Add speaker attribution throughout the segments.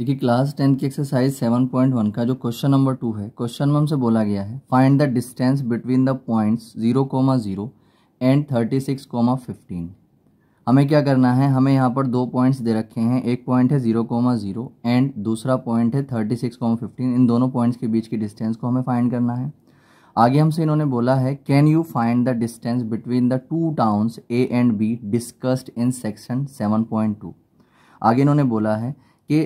Speaker 1: देखिए class tenth की exercise seven point one का जो क्वेश्चन नंबर टू है क्वेश्चन में हमसे बोला गया है find the distance between the points zero comma zero and thirty six comma fifteen हमें क्या करना है हमें यहाँ पर दो पॉइंट्स दे रखे हैं एक पॉइंट है जीरो कोमा जीरो एंड दूसरा पॉइंट है थर्टी सिक्स कोमा फिफ्टीन इन दोनों पॉइंट्स के बीच की डिस्टेंस को हमें फाइंड करना है आगे हमसे इन्होंने बोला है can you find the distance between the two towns A and B discussed in section seven point two आगे इन्होंने बोला है कि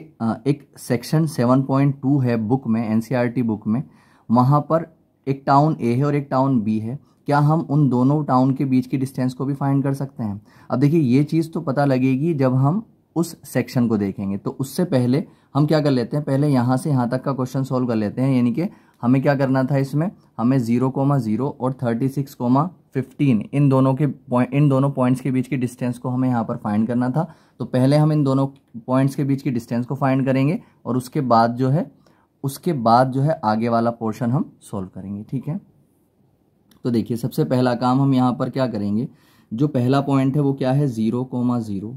Speaker 1: एक सेक्शन 7.2 है बुक में एनसीईआरटी बुक e में वहाँ पर एक टाउन ए है और एक टाउन बी है क्या हम उन दोनों टाउन के बीच की डिस्टेंस को भी फाइंड कर सकते हैं अब देखिए ये चीज़ तो पता लगेगी जब हम उस सेक्शन को देखेंगे तो उससे पहले हम क्या कर लेते हैं पहले यहाँ से यहाँ तक का क्वेश्चन सॉल्व कर लेते हैं यानी कि हमें क्या करना था इसमें हमें ज़ीरो कोमा ज़ीरो और थर्टी सिक्स कोमा फिफ्टीन इन दोनों के पॉइंट इन दोनों पॉइंट्स के बीच की डिस्टेंस को हमें यहाँ पर फाइंड करना था तो पहले हम इन दोनों पॉइंट्स के बीच की डिस्टेंस को फाइंड करेंगे और उसके बाद जो है उसके बाद जो है आगे वाला पोर्शन हम सॉल्व करेंगे ठीक है तो देखिए सबसे पहला काम हम यहाँ पर क्या करेंगे जो पहला पॉइंट है वो क्या है ज़ीरो कोमा ज़ीरो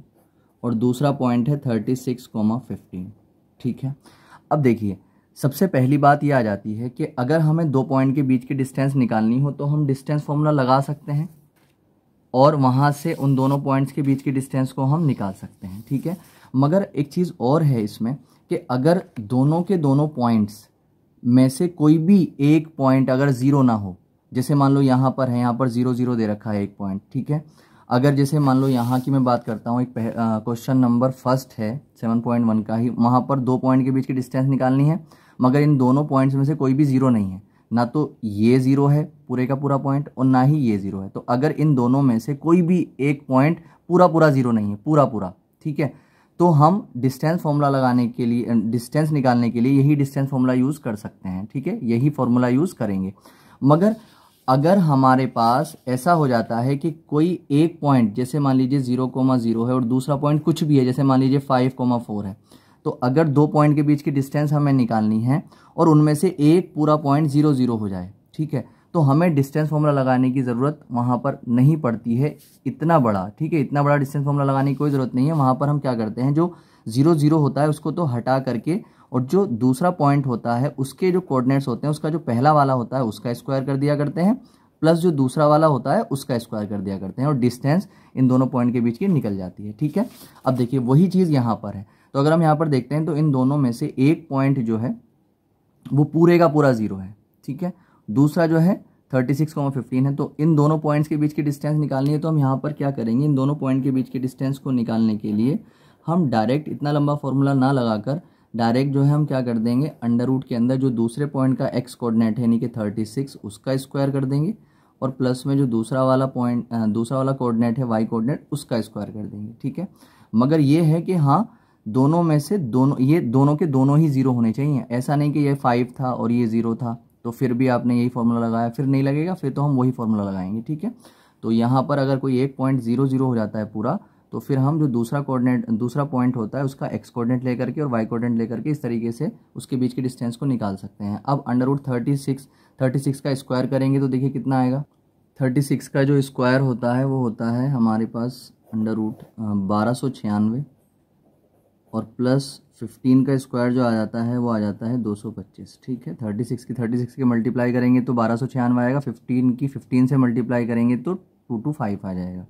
Speaker 1: और दूसरा पॉइंट है थर्टी सिक्स कोमा फिफ्टीन ठीक है अब देखिए सबसे पहली बात ये आ जाती है कि अगर हमें दो पॉइंट के बीच की डिस्टेंस निकालनी हो तो हम डिस्टेंस फॉर्मूला लगा सकते हैं और वहाँ से उन दोनों पॉइंट्स के बीच की डिस्टेंस को हम निकाल सकते हैं ठीक है मगर एक चीज़ और है इसमें कि अगर दोनों के दोनों पॉइंट्स में से कोई भी एक पॉइंट अगर ज़ीरो ना हो जैसे मान लो यहाँ पर है यहाँ पर ज़ीरो ज़ीरो दे रखा है एक पॉइंट ठीक है अगर जैसे मान लो यहाँ की मैं बात करता हूँ एक क्वेश्चन नंबर फर्स्ट है सेवन पॉइंट वन का ही वहाँ पर दो पॉइंट के बीच की डिस्टेंस निकालनी है मगर इन दोनों पॉइंट्स में से कोई भी ज़ीरो नहीं है ना तो ये ज़ीरो है पूरे का पूरा पॉइंट और ना ही ये ज़ीरो है तो अगर इन दोनों में से कोई भी एक पॉइंट पूरा पूरा ज़ीरो नहीं है पूरा पूरा ठीक है तो हम डिस्टेंस फॉर्मूला लगाने के लिए डिस्टेंस निकालने के लिए यही डिस्टेंस फॉर्मूला यूज़ कर सकते हैं ठीक है यही फॉर्मूला यूज़ करेंगे मगर अगर हमारे पास ऐसा हो जाता है कि कोई एक पॉइंट जैसे मान लीजिए जीरो कोमा जीरो है और दूसरा पॉइंट कुछ भी है जैसे मान लीजिए फाइव कोमा फोर है तो अगर दो पॉइंट के बीच की डिस्टेंस हमें निकालनी है और उनमें से एक पूरा पॉइंट जीरो जीरो हो जाए ठीक है तो हमें डिस्टेंस फॉर्मूला लगाने की ज़रूरत वहाँ पर नहीं पड़ती है इतना बड़ा ठीक है इतना बड़ा डिस्टेंस फॉर्मूला लगाने की कोई ज़रूरत नहीं है वहाँ पर हम क्या करते हैं जो ज़ीरो ज़ीरो होता है उसको तो हटा करके और जो दूसरा पॉइंट होता है उसके जो कोऑर्डिनेट्स होते हैं उसका जो पहला वाला होता है उसका स्क्वायर कर दिया करते हैं प्लस जो दूसरा वाला होता है उसका स्क्वायर कर दिया करते हैं और डिस्टेंस इन दोनों पॉइंट के बीच की निकल जाती है ठीक है अब देखिए वही चीज़ यहाँ पर है तो अगर हम यहाँ पर देखते हैं तो इन दोनों में से एक पॉइंट जो है वो पूरे का पूरा ज़ीरो है ठीक है दूसरा जो है थर्टी सिक्स कॉमा फिफ्टीन है तो इन दोनों पॉइंट्स के बीच की डिस्टेंस निकालनी है तो हम यहाँ पर क्या करेंगे इन दोनों पॉइंट के बीच की डिस्टेंस को निकालने के लिए हम डायरेक्ट इतना लंबा फॉर्मूला ना लगाकर डायरेक्ट जो है हम क्या कर देंगे अंडर रूट के अंदर जो दूसरे पॉइंट का एक्स कोऑर्डिनेट है यानी कि थर्टी सिक्स उसका स्क्वायर कर देंगे और प्लस में जो दूसरा वाला पॉइंट दूसरा वाला कोऑर्डिनेट है वाई कोऑर्डिनेट उसका स्क्वायर कर देंगे ठीक है मगर ये है कि हाँ दोनों में से दोनों ये दोनों के दोनों ही ज़ीरो होने चाहिए ऐसा नहीं कि ये फाइव था और ये ज़ीरो था तो फिर भी आपने यही फॉर्मूला लगाया फिर नहीं लगेगा फिर तो हम वही फॉर्मूला लगाएंगे ठीक है तो यहाँ पर अगर कोई एक पॉइंट ज़ीरो ज़ीरो हो जाता है पूरा तो फिर हम जो दूसरा कोऑर्डिनेट दूसरा पॉइंट होता है उसका एक्स कोऑर्डिनेट लेकर के और वाई कोऑर्डिनेट लेकर के इस तरीके से उसके बीच के डिस्टेंस को निकाल सकते हैं अब under root thirty six thirty six का स्क्वायर करेंगे तो देखिए कितना आएगा थर्टी सिक्स का जो स्क्वायर होता है वो होता है हमारे पास अंडर रूट बारह सौ छियानवे और प्लस फिफ्टीन का स्क्वायर जो आ जाता है वो आ जाता है दो सौ पच्चीस ठीक है थर्टी सिक्स की थर्टी सिक्स की मल्टीप्लाई करेंगे तो बारह सौ छियानवे आएगा फिफ्टीन की फिफ्टीन से मल्टीप्लाई करेंगे तो टू टू फाइव आ जाएगा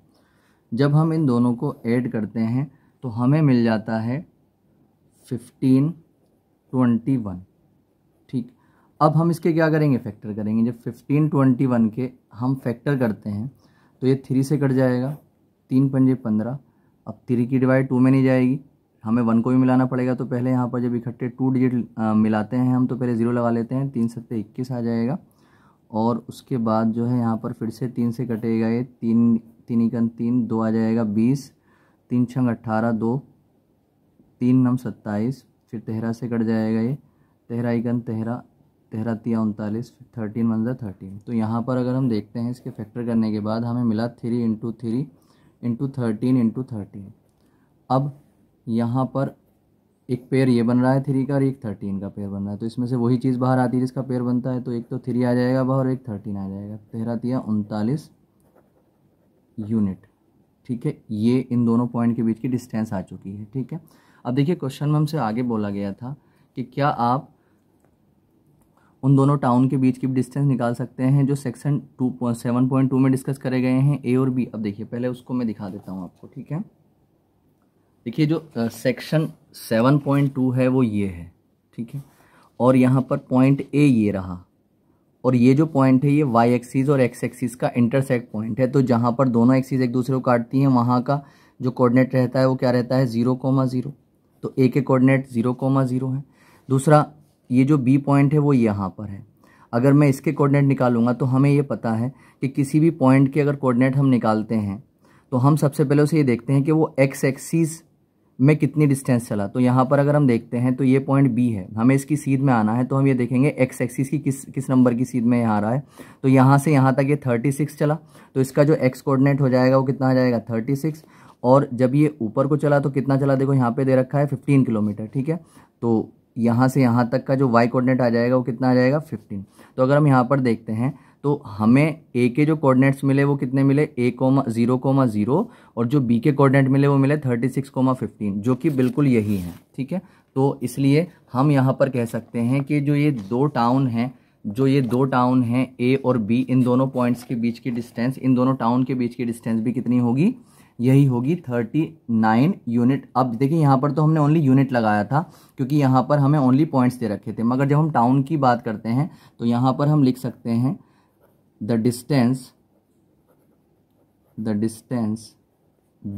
Speaker 1: जब हम इन दोनों को ऐड करते हैं तो हमें मिल जाता है फिफ्टीन ट्वेंटी वन ठीक अब हम इसके क्या करेंगे फैक्टर करेंगे जब फिफ्टीन ट्वेंटी वन के हम फैक्टर करते हैं तो ये थ्री से कट जाएगा तीन पंजे पंद्रह अब थ्री की डिवाइड टू में नहीं जाएगी हमें वन को भी मिलाना पड़ेगा तो पहले यहाँ पर जब इकट्ठे टू डिजिट मिलाते हैं हम तो पहले ज़ीरो लगा लेते हैं तीन सत्ते इक्कीस आ जाएगा और उसके बाद जो है यहाँ पर फिर से तीन से कटेगा ये तीन तीन इकन तीन दो आ जाएगा बीस तीन छंग अट्ठारह दो तीन नम सत्ताईस फिर तेहरा से कट जाएगा ये तेहरा इकन तेहरा तेहरा तिया उनतालीस थर्टीन मंजा थर्टीन तो यहाँ पर अगर हम देखते हैं इसके फैक्टर करने के बाद हमें मिला three into three into thirteen into thirteen अब यहाँ पर एक पेयर ये बन रहा है थ्री का और एक थर्टीन का पेयर बन रहा है तो इसमें से वही चीज़ बाहर आती है जिसका पेयर बनता है तो एक तो थ्री आ जाएगा बाहर एक थर्टीन आ जाएगा तेहरा तिया उनतालीस यूनिट ठीक है ये इन दोनों पॉइंट के बीच की डिस्टेंस आ चुकी है ठीक है अब देखिए क्वेश्चन में हमसे आगे बोला गया था कि क्या आप उन दोनों टाउन के बीच की डिस्टेंस निकाल सकते हैं जो section two seven point two में डिस्कस करे गए हैं ए और बी अब देखिए पहले उसको मैं दिखा देता हूँ आपको ठीक है देखिए जो सेक्शन सेवन पॉइंट टू है वो ये है ठीक है और यहाँ पर पॉइंट ए ये रहा और ये जो पॉइंट है ये वाई एक्सीज और एक्स एक्सीज का इंटरसेक्ट पॉइंट है तो जहाँ पर दोनों एक्सीज एक दूसरे को काटती हैं वहाँ का जो कोऑर्डिनेट रहता है वो क्या रहता है ज़ीरो कोमा ज़ीरो तो ए के कोऑर्डिनेट ज़ीरो कोमा ज़ीरो है दूसरा ये जो बी पॉइंट है वो यहाँ पर है अगर मैं इसके कोऑर्डिनेट निकालूंगा तो हमें ये पता है कि किसी भी पॉइंट के अगर कोऑर्डिनेट हम निकालते हैं तो हम सबसे पहले उसे ये देखते हैं कि वो एक्स एक्सीज़ में कितनी डिस्टेंस चला तो यहाँ पर अगर हम देखते हैं तो ये पॉइंट बी है हमें इसकी सीध में आना है तो हम ये देखेंगे एक्स एक्सिस की किस किस नंबर की सीध में यहाँ आ रहा है तो यहाँ से यहाँ तक ये थर्टी सिक्स चला तो इसका जो एक्स कोऑर्डिनेट हो जाएगा वो कितना आ जाएगा थर्टी सिक्स और जब ये ऊपर को चला तो कितना चला देखो यहाँ पर दे रखा है फिफ्टीन किलोमीटर ठीक है तो यहाँ से यहाँ तक का जो वाई कोऑर्डिनेट आ जाएगा वो कितना आ जाएगा फिफ्टीन तो अगर हम यहाँ पर देखते हैं तो हमें ए के जो कोऑर्डिनेट्स मिले वो कितने मिले A comma zero comma zero और जो बी के कोऑर्डिनेट मिले वो मिले थर्टी सिक्स कोमा फिफ्टीन जो कि बिल्कुल यही है ठीक है तो इसलिए हम यहाँ पर कह सकते हैं कि जो ये दो टाउन हैं जो ये दो टाउन हैं ए और बी इन दोनों पॉइंट्स के बीच की डिस्टेंस इन दोनों टाउन के बीच की डिस्टेंस भी कितनी होगी यही होगी थर्टी नाइन यूनिट अब देखिए यहाँ पर तो हमने ओनली यूनिट लगाया था क्योंकि यहाँ पर हमें ओनली पॉइंट्स दे रखे थे मगर जब हम टाउन की बात करते हैं तो यहाँ पर हम लिख सकते हैं the distance the distance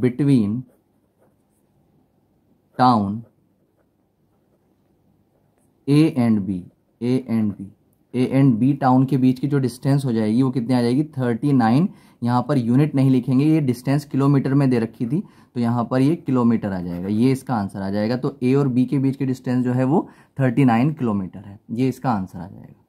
Speaker 1: between town A and B A and B A and B town के बीच की जो डिस्टेंस हो जाएगी वो कितनी आ जाएगी थर्टी नाइन यहाँ पर यूनिट नहीं लिखेंगे ये डिस्टेंस किलोमीटर में दे रखी थी तो यहाँ पर ये किलोमीटर आ जाएगा ये इसका आंसर आ जाएगा तो ए और बी के बीच की डिस्टेंस जो है वो थर्टी नाइन किलोमीटर है ये इसका आंसर आ जाएगा